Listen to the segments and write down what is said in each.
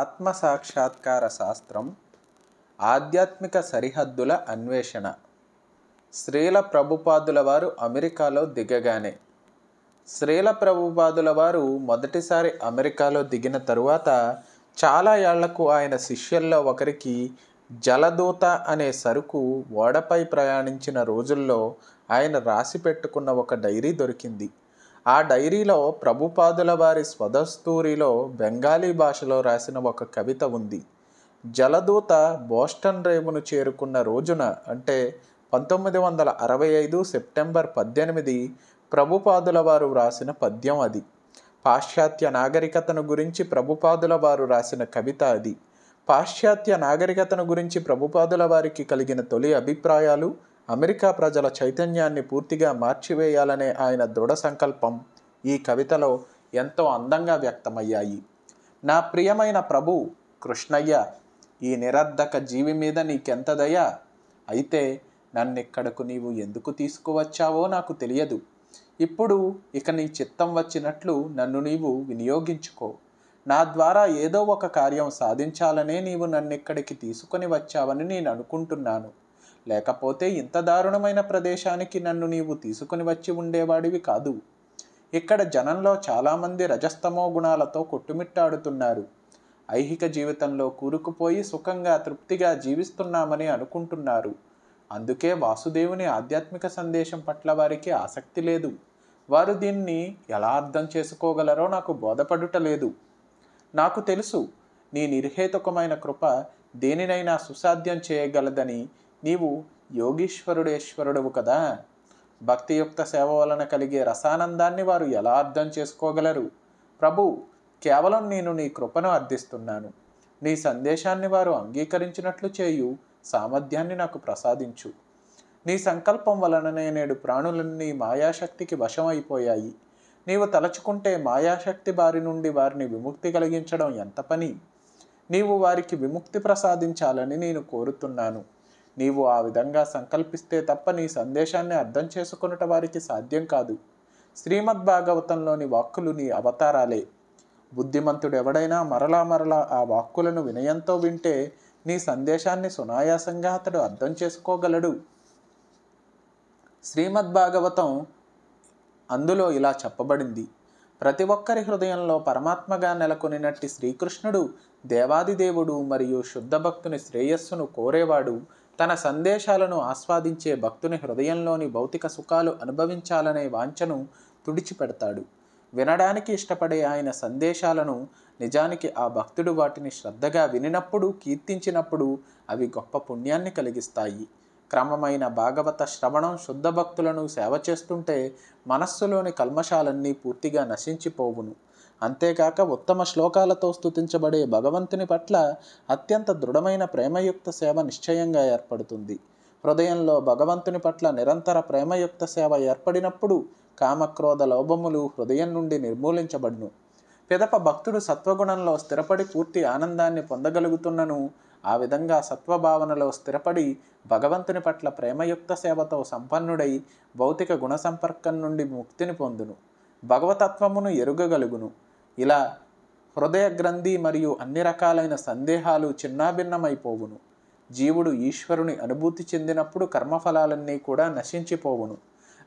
ఆత్మసాక్షాత్కార శాస్త్రం ఆధ్యాత్మిక సరిహద్దుల అన్వేషణ శ్రీల ప్రభుపాదుల వారు అమెరికాలో దిగగానే శ్రీల ప్రభుపాదుల వారు మొదటిసారి అమెరికాలో దిగిన తరువాత చాలా ఏళ్లకు ఆయన శిష్యుల్లో ఒకరికి జలదూత అనే సరుకు ఓడపై ప్రయాణించిన రోజుల్లో ఆయన రాసి పెట్టుకున్న ఒక డైరీ దొరికింది ఆ డైరీలో ప్రభుపాదుల వారి స్వదస్తూరిలో బెంగాలీ భాషలో రాసిన ఒక కవిత ఉంది జలదూత బోస్టన్ రేవును చేరుకున్న రోజున అంటే పంతొమ్మిది వందల అరవై ఐదు సెప్టెంబర్ పద్దెనిమిది ప్రభుపాదుల వారు వ్రాసిన పద్యం అది పాశ్చాత్య నాగరికతను గురించి ప్రభుపాదుల వారు రాసిన కవిత అది పాశ్చాత్య నాగరికతను గురించి ప్రభుపాదుల వారికి కలిగిన తొలి అభిప్రాయాలు అమెరికా ప్రజల చైతన్యాన్ని పూర్తిగా మార్చివేయాలనే ఆయన దృఢ సంకల్పం ఈ కవితలో ఎంతో అందంగా వ్యక్తమయ్యాయి నా ప్రియమైన ప్రభు కృష్ణయ్య ఈ నిరర్ధక జీవి మీద నీకెంత దయ అయితే నన్నిక్కడకు నీవు ఎందుకు తీసుకువచ్చావో నాకు తెలియదు ఇప్పుడు ఇక నీ చిత్తం వచ్చినట్లు నన్ను నీవు వినియోగించుకో నా ద్వారా ఏదో ఒక కార్యం సాధించాలనే నీవు నన్నిక్కడికి తీసుకొని వచ్చావని నేను అనుకుంటున్నాను లేకపోతే ఇంత దారుణమైన ప్రదేశానికి నన్ను నీవు తీసుకుని వచ్చి ఉండేవాడివి కాదు ఇక్కడ జనంలో చాలామంది రజస్తమో గుణాలతో కొట్టుమిట్టాడుతున్నారు ఐహిక జీవితంలో కూరుకుపోయి సుఖంగా తృప్తిగా జీవిస్తున్నామని అనుకుంటున్నారు అందుకే వాసుదేవుని ఆధ్యాత్మిక సందేశం పట్ల వారికి ఆసక్తి లేదు వారు దీన్ని ఎలా అర్థం చేసుకోగలరో నాకు బోధపడుట లేదు నాకు తెలుసు నీ నిర్హేతుకమైన కృప దేనినైనా సుసాధ్యం చేయగలదని నీవు యోగీశ్వరుడేశ్వరుడవు కదా భక్తియుక్త సేవ వలన కలిగే రసానందాన్ని వారు ఎలా అర్థం చేసుకోగలరు ప్రభు కేవలం నేను నీ కృపను అర్థిస్తున్నాను నీ సందేశాన్ని వారు అంగీకరించినట్లు చేయు సామర్థ్యాన్ని నాకు ప్రసాదించు నీ సంకల్పం వలననే నేడు ప్రాణులన్నీ మాయాశక్తికి వశమైపోయాయి నీవు తలచుకుంటే మాయాశక్తి బారి నుండి వారిని విముక్తి కలిగించడం ఎంత పని నీవు వారికి విముక్తి ప్రసాదించాలని నేను కోరుతున్నాను నీవు ఆ విధంగా సంకల్పిస్తే తప్ప నీ సందేశాన్ని అర్థం చేసుకొనుట వారికి సాధ్యం కాదు శ్రీమద్భాగవతంలోని వాక్కులు నీ అవతారాలే బుద్ధిమంతుడు ఎవడైనా మరలా మరలా ఆ వాక్కులను వినయంతో వింటే నీ సందేశాన్ని సునాయాసంగా అతడు అర్థం చేసుకోగలడు శ్రీమద్భాగవతం అందులో ఇలా చెప్పబడింది ప్రతి ఒక్కరి హృదయంలో పరమాత్మగా నెలకొనినట్టి శ్రీకృష్ణుడు దేవాదిదేవుడు మరియు శుద్ధభక్తుని శ్రేయస్సును కోరేవాడు తన సందేశాలను ఆస్వాదించే భక్తుని హృదయంలోని భౌతిక సుఖాలు అనుభవించాలనే వాంఛను తుడిచిపెడతాడు వినడానికి ఇష్టపడే ఆయన సందేశాలను నిజానికి ఆ భక్తుడు వాటిని శ్రద్ధగా వినినప్పుడు కీర్తించినప్పుడు అవి గొప్ప పుణ్యాన్ని కలిగిస్తాయి క్రమమైన భాగవత శ్రవణం శుద్ధ భక్తులను సేవ చేస్తుంటే మనస్సులోని కల్మషాలన్నీ పూర్తిగా నశించిపోవును అంతేకాక ఉత్తమ శ్లోకాలతో స్థుతించబడే భగవంతుని పట్ల అత్యంత దృఢమైన ప్రేమయుక్త సేవ నిశ్చయంగా ఏర్పడుతుంది హృదయంలో భగవంతుని పట్ల నిరంతర ప్రేమయుక్త సేవ ఏర్పడినప్పుడు కామక్రోధ లోభములు హృదయం నుండి నిర్మూలించబడును పిదప భక్తుడు సత్వగుణంలో స్థిరపడి పూర్తి ఆనందాన్ని పొందగలుగుతున్నను ఆ విధంగా సత్వభావనలో స్థిరపడి భగవంతుని పట్ల ప్రేమయుక్త సేవతో సంపన్నుడై భౌతిక గుణ సంపర్కం నుండి ముక్తిని పొందును భగవతత్వమును ఎరుగగలుగును ఇలా హృదయ గ్రంథి మరియు అన్ని రకాలైన సందేహాలు చిన్నాభిన్నమైపోవును జీవుడు ఈశ్వరుని అనుభూతి చెందినప్పుడు కర్మఫలాలన్నీ కూడా నశించిపోవును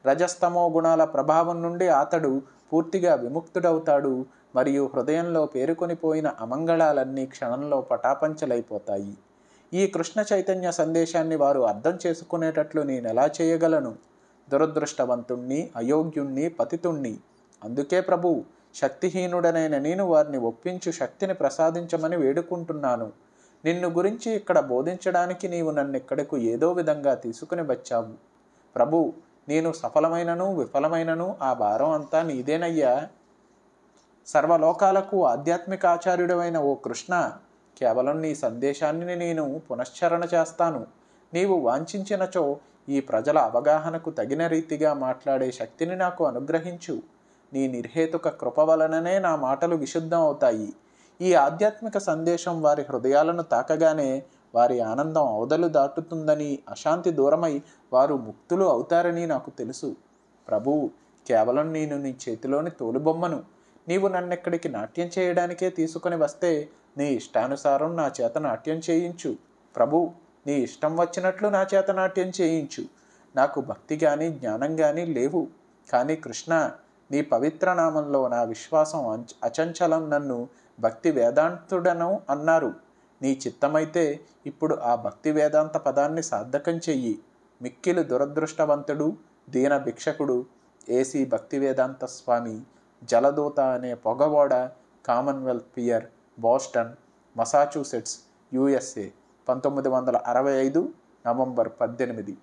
రజస్తమో గుణాల ప్రభావం నుండి అతడు పూర్తిగా విముక్తుడవుతాడు మరియు హృదయంలో పేరుకొనిపోయిన అమంగళాలన్నీ క్షణంలో పటాపంచలైపోతాయి ఈ కృష్ణ చైతన్య సందేశాన్ని వారు అర్థం చేసుకునేటట్లు నేను ఎలా చేయగలను దురదృష్టవంతుణ్ణి అయోగ్యుణ్ణి పతితుణ్ణి అందుకే ప్రభు శక్తిహీనుడనైన నేను వారిని ఒప్పించు శక్తిని ప్రసాదించమని వేడుకుంటున్నాను నిన్ను గురించి ఇక్కడ బోధించడానికి నీవు నన్ను ఇక్కడకు ఏదో విధంగా తీసుకుని వచ్చావు ప్రభు నేను సఫలమైనను విఫలమైనను ఆ భారం అంతా నీదేనయ్యా సర్వలోకాలకు ఆధ్యాత్మిక ఆచార్యుడమైన ఓ కృష్ణ కేవలం నీ సందేశాన్ని నేను పునశ్చరణ చేస్తాను నీవు వాంఛించినచో ఈ ప్రజల అవగాహనకు తగిన రీతిగా మాట్లాడే శక్తిని నాకు అనుగ్రహించు నీ నిర్హేతుక కృప వలననే నా మాటలు విశుద్ధం అవుతాయి ఈ ఆధ్యాత్మిక సందేశం వారి హృదయాలను తాకగానే వారి ఆనందం అవదలు దాటుతుందని అశాంతి దూరమై వారు ముక్తులు అవుతారని నాకు తెలుసు ప్రభు కేవలం నేను నీ చేతిలోని తోలుబొమ్మను నీవు నన్నెక్కడికి నాట్యం చేయడానికే తీసుకుని వస్తే నీ ఇష్టానుసారం నా చేత నాట్యం చేయించు ప్రభు నీ ఇష్టం వచ్చినట్లు నా చేత నాట్యం చేయించు నాకు భక్తి కానీ జ్ఞానం కానీ లేవు కానీ కృష్ణ నీ పవిత్ర నామంలో నా విశ్వాసం అచంచలం నన్ను భక్తి వేదాంతుడను అన్నారు నీ చిత్తమైతే ఇప్పుడు ఆ భక్తి వేదాంత పదాన్ని సార్థకం చెయ్యి మిక్కిలు దురదృష్టవంతుడు దీన భిక్షకుడు ఏసీ భక్తి వేదాంత స్వామి జలదూత అనే పొగవాడ Commonwealth pier Boston Massachusetts USA పంతొమ్మిది వందల అరవై ఐదు నవంబర్ పద్దెనిమిది